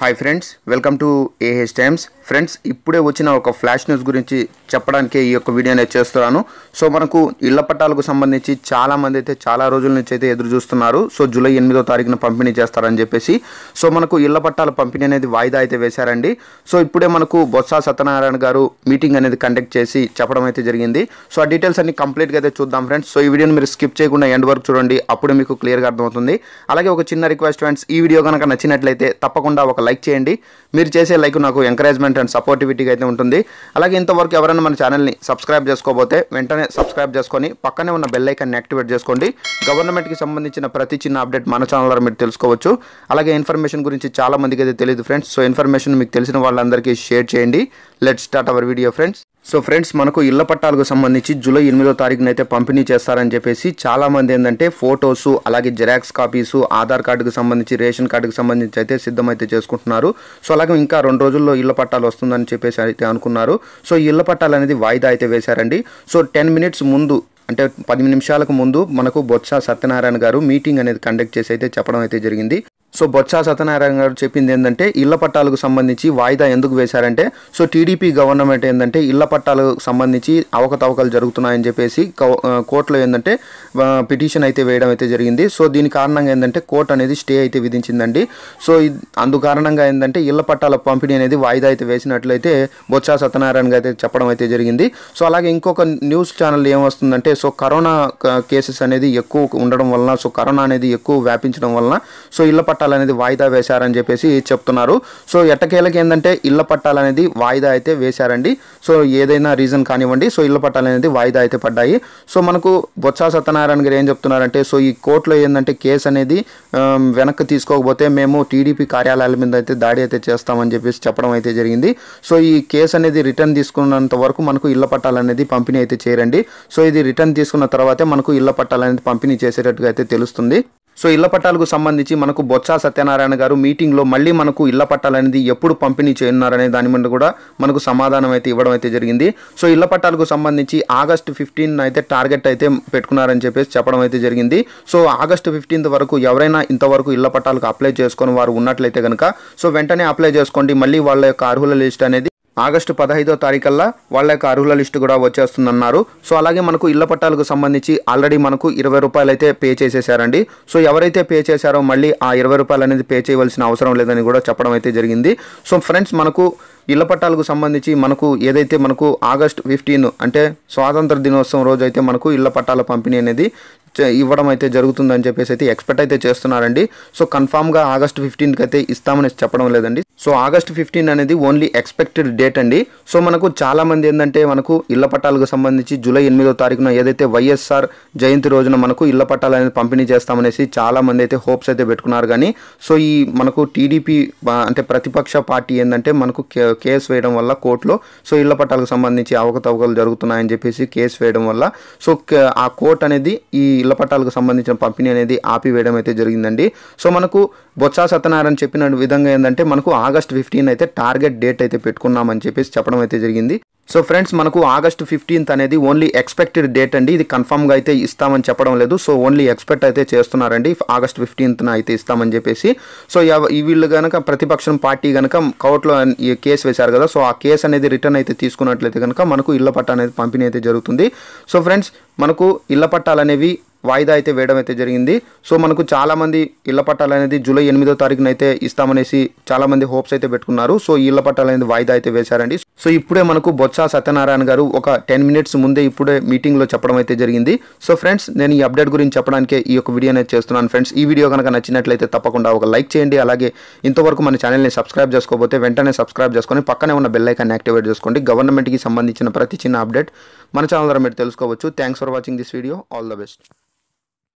hi friends welcome to AH Times friends ఇప్పుడే వచ్చిన ఒక ఫ్లాష్ న్యూస్ గురించి చెప్పడానికే ఈ యొక్క వీడియో నేను చేస్తున్నాను సో మనకు ఇళ్ల పట్టాలకు సంబంధించి చాలామంది అయితే చాలా రోజుల నుంచి అయితే ఎదురు చూస్తున్నారు సో జూలై ఎనిమిదో తారీఖున పంపిణీ చేస్తారని చెప్పేసి సో మనకు ఇళ్ల పట్టాల పంపిణీ అనేది వాయిదా అయితే వేశారండి సో ఇప్పుడే మనకు బొత్స సత్యనారాయణ గారు మీటింగ్ అనేది కండక్ట్ చేసి చెప్పడం అయితే జరిగింది సో ఆ డీటెయిల్స్ అన్ని కంప్లీట్గా అయితే చూద్దాం ఫ్రెండ్స్ సో ఈ వీడియోని మీరు స్కిప్ చేయకుండా ఎండ్ వరకు చూడండి అప్పుడే మీకు క్లియర్గా అర్థమవుతుంది అలాగే ఒక చిన్న రిక్వెస్ట్ ఫ్రెండ్స్ ఈ వీడియో కనుక నచ్చినట్లయితే తప్పకుండా ఒక లైక్ చేయండి మీరు చేసే లైక్ నాకు ఎంకరేజ్మెంట్ అండ్ సపోర్టివిటీగా అయితే ఉంటుంది అలాగే ఇంతవరకు ఎవరైనా మన ఛానల్ని సబ్స్క్రైబ్ చేసుకోబోతే వెంటనే సబ్స్క్రైబ్ చేసుకొని పక్కనే ఉన్న బెల్ ఐకాన్ని యాక్టివేట్ చేసుకోండి గవర్నమెంట్కి సంబంధించిన ప్రతి చిన్న అప్డేట్ మన ఛానల్లో మీరు తెలుసుకోవచ్చు అలాగే ఇన్ఫర్మేషన్ గురించి చాలా మందికి అయితే తెలియదు ఫ్రెండ్స్ సో ఇన్ఫర్మేషన్ మీకు తెలిసిన వాళ్ళందరికీ షేర్ చేయండి let start our video friends so friends మనకు ఇళ్ల పట్టాలకు సంబంధించి జూలై ఎనిమిదో తారీఖున అయితే పంపిణీ చేస్తారని చెప్పేసి చాలామంది ఏంటంటే ఫొటోస్ అలాగే జెరాక్స్ కాపీస్ ఆధార్ కార్డుకు సంబంధించి రేషన్ కార్డుకు సంబంధించి అయితే సిద్ధమైతే చేసుకుంటున్నారు సో అలాగే ఇంకా రెండు రోజుల్లో ఇళ్ల పట్టాలు వస్తుందని చెప్పేసి అయితే అనుకున్నారు సో ఇళ్ల పట్టాలు అనేది వాయిదా అయితే వేశారండి సో టెన్ మినిట్స్ ముందు అంటే పది నిమిషాలకు ముందు మనకు బొత్స సత్యనారాయణ గారు మీటింగ్ అనేది కండక్ట్ చేసి అయితే చెప్పడం అయితే జరిగింది సో బొత్స సత్యనారాయణ గారు చెప్పింది ఏంటంటే ఇళ్ల పట్టాలకు సంబంధించి వాయిదా ఎందుకు వేశారంటే సో టీడీపీ గవర్నమెంట్ ఏంటంటే ఇళ్ల పట్టాలకు సంబంధించి అవకతవకలు జరుగుతున్నాయని చెప్పేసి కోర్టులో ఏంటంటే పిటిషన్ అయితే వేయడం అయితే జరిగింది సో దీని కారణంగా ఏంటంటే కోర్టు అనేది స్టే అయితే విధించిందండి సో అందు కారణంగా ఏంటంటే ఇళ్ల పట్టాల పంపిణీ అనేది వాయిదా అయితే వేసినట్లయితే బొత్స సత్యనారాయణ గారు అయితే చెప్పడం అయితే జరిగింది సో అలాగే ఇంకొక న్యూస్ ఛానల్ ఏమొస్తుందంటే సో కరోనా కేసెస్ అనేది ఎక్కువ ఉండడం వలన సో కరోనా అనేది ఎక్కువ వ్యాపించడం వలన సో ఇళ్ల పట్టాలు అనేది వాయిదా వేశారని చెప్పేసి చెప్తున్నారు సో ఎట్టకేలకి ఏంటంటే ఇళ్ల అనేది వాయిదా అయితే వేశారండి సో ఏదైనా రీజన్ కానివ్వండి సో ఇళ్ల అనేది వాయిదా అయితే పడ్డాయి సో మనకు బొత్స సత్యనారాయణ గారు ఏం చెప్తున్నారంటే సో ఈ కోర్టులో ఏంటంటే కేసు అనేది వెనక్కి తీసుకోకపోతే మేము టీడీపీ కార్యాలయాల మీద అయితే దాడి అయితే చేస్తామని చెప్పేసి చెప్పడం అయితే జరిగింది సో ఈ కేసు అనేది రిటర్న్ తీసుకున్నంత వరకు మనకు ఇళ్ల పట్టాలనేది పంపిణీ అయితే చేయరండి సో ఇది రిటర్న్ తీసుకున్న తర్వాతే మనకు ఇళ్ల పట్టాలనేది పంపిణీ చేసేటట్టుగా అయితే తెలుస్తుంది సో ఇళ్ల పట్టాలకు సంబంధించి మనకు బొత్స సత్యనారాయణ గారు మీటింగ్లో మళ్ళీ మనకు ఇళ్ల పట్టాలు అనేది ఎప్పుడు పంపిణీ చేయనున్నారనే దాని మీద కూడా మనకు సమాధానం అయితే ఇవ్వడం అయితే జరిగింది సో ఇళ్ల పట్టాలకు సంబంధించి ఆగస్ట్ ఫిఫ్టీన్ అయితే టార్గెట్ అయితే పెట్టుకున్నారని చెప్పేసి చెప్పడం అయితే జరిగింది సో ఆగస్ట్ ఫిఫ్టీన్త్ వరకు ఎవరైనా ఇంతవరకు ఇళ్ల పట్టాలకు అప్లై చేసుకొని వారు ఉన్నట్లయితే కనుక సో వెంటనే అప్లై చేసుకోండి మళ్ళీ వాళ్ళ యొక్క అర్హుల లిస్ట్ అనేది ఆగస్టు పదహైదో తారీఖల్లా వాళ్ళ యొక్క అర్హుల లిస్టు కూడా వచ్చేస్తుందన్నారు సో అలాగే మనకు ఇళ్ల పట్టాలకు సంబంధించి ఆల్రెడీ మనకు ఇరవై రూపాయలు అయితే పే చేసేసారండి సో ఎవరైతే పే చేశారో మళ్ళీ ఆ ఇరవై రూపాయలు అనేది పే చేయవలసిన అవసరం లేదని కూడా చెప్పడం అయితే జరిగింది సో ఫ్రెండ్స్ మనకు ఇళ్ల పట్టాలకు సంబంధించి మనకు ఏదైతే మనకు ఆగస్ట్ ఫిఫ్టీన్ అంటే స్వాతంత్ర దినోత్సవం రోజు అయితే మనకు ఇళ్ల పట్టాల పంపిణీ అనేది ఇవ్వడం అయితే జరుగుతుందని చెప్పేసి అయితే ఎక్స్పెక్ట్ అయితే చేస్తున్నారండి సో కన్ఫామ్గా ఆగస్ట్ ఫిఫ్టీన్కి అయితే ఇస్తామని చెప్పడం లేదండి సో ఆగస్ట్ ఫిఫ్టీన్ అనేది ఓన్లీ ఎక్స్పెక్టెడ్ డేట్ అండి సో మనకు చాలామంది ఏంటంటే మనకు ఇళ్ల పట్టాలకు సంబంధించి జూలై ఎనిమిదో తారీఖున ఏదైతే వైఎస్ఆర్ జయంతి రోజున మనకు ఇళ్ల పట్టాలు అనేది పంపిణీ చేస్తామనేసి చాలామంది అయితే హోప్స్ అయితే పెట్టుకున్నారు కానీ సో ఈ మనకు టీడీపీ అంటే ప్రతిపక్ష పార్టీ ఏంటంటే మనకు కేసు వేయడం వల్ల కోర్టులో సో ఇళ్ల పట్టాలకు సంబంధించి అవకతవకలు జరుగుతున్నాయని చెప్పేసి కేసు వేయడం వల్ల సో ఆ కోర్టు అనేది ఈ ఇళ్ల పట్టాలకు సంబంధించిన పంపిణీ అనేది ఆపివేయడం అయితే జరిగిందండి సో మనకు బొత్స సత్యనారాయణ చెప్పిన విధంగా ఏంటంటే మనకు ఆగస్ట్ ఫిఫ్టీన్ అయితే టార్గెట్ డేట్ అయితే పెట్టుకున్నామని చెప్పేసి చెప్పడం అయితే జరిగింది సో ఫ్రెండ్స్ మనకు ఆగస్ట్ ఫిఫ్టీన్త్ అనేది ఓన్లీ ఎక్స్పెక్టెడ్ డేట్ అండి ఇది కన్ఫర్మ్గా అయితే ఇస్తామని చెప్పడం లేదు సో ఓన్లీ ఎక్స్పెక్ట్ అయితే చేస్తున్నారండి ఆగస్ట్ ఫిఫ్టీన్త్న అయితే ఇస్తామని చెప్పేసి సో వీళ్ళు కనుక ప్రతిపక్షం పార్టీ కనుక కోర్టులో కేసు వేశారు కదా సో ఆ కేసు అనేది రిటర్న్ అయితే తీసుకున్నట్లయితే కనుక మనకు ఇళ్ల పట్ట అనేది పంపిణీ అయితే జరుగుతుంది సో ఫ్రెండ్స్ మనకు ఇళ్ల పట్టాలు అనేవి వాయిదా అయితే వేయడం అయితే జరిగింది సో మనకు చాలామంది ఇళ్ల పట్టాలు అనేది జూలై ఎనిమిదో తారీఖున అయితే ఇస్తామనేసి చాలామంది హోప్స్ అయితే పెట్టుకున్నారు సో ఇళ్ల పట్టాలు అనేది వాయిదా అయితే వేశారండి సో ఇప్పుడే మనకు బొత్స సత్యనారాయణ గారు ఒక టెన్ మినిట్స్ ముందే ఇప్పుడే మీటింగ్లో చెప్పడం అయితే జరిగింది సో ఫ్రెండ్స్ నేను ఈ అప్డేట్ గురించి చెప్పడానికే ఈ యొక్క వీడియో అనేది చేస్తున్నాను ఫ్రెండ్స్ ఈ వీడియో కనుక నచ్చినట్లయితే తప్పకుండా ఒక లైక్ చేయండి అలాగే ఇంతవరకు మన ఛానల్ని సబ్స్క్రైబ్ చేసుకోబోతే వెంటనే సబ్స్క్రైబ్ చేసుకొని పక్కనే ఉన్న బెల్ ఐకాన్ యాక్టివేట్ చేసుకోండి గవర్నమెంట్కి సంబంధించిన ప్రతి చిన్న అప్డేట్ మన ఛానల్ ద్వారా మీరు తెలుసుకోవచ్చు thanks for watching this video all the best